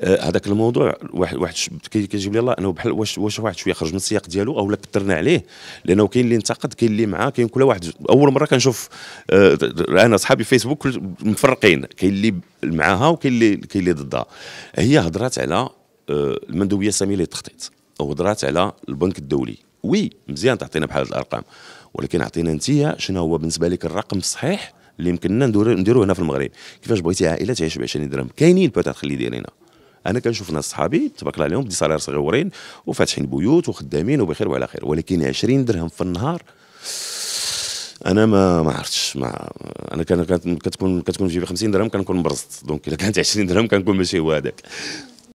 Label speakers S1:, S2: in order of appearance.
S1: آه، هذاك الموضوع واحد واحد كيجيب لي الله انه بحال واش واش واحد شويه خرج من السياق ديالو او كثرنا عليه لانه كاين اللي انتقد كاين اللي معاه كاين كل واحد اول مره كنشوف آه انا صحابي فيسبوك مفرقين كاين اللي معاها وكاين اللي كاين اللي ضدها هي هضرات على آه المندوبيه الساميه للتخطيط وهضرات على البنك الدولي وي مزيان تعطينا بحال هذه الارقام ولكن عطينا انت شنو هو بالنسبه لك الرقم الصحيح اللي يمكننا نديروه هنا في المغرب كيفاش بغيتي عائله تعيش ب 20 درهم كاينين بوتيتر اللي دايرينها انا كنشوف ناس صحابي تبارك الله عليهم بدي صغيرين صغيورين وفاتحين بيوت وخدامين وبخير وعلى خير ولكن 20 درهم في النهار انا ما ما عرفتش ما انا كان كتكون كتكون في جيبي 50 درهم كنكون مبرزط دونك الا كانت 20 درهم كنكون ماشي هو هذاك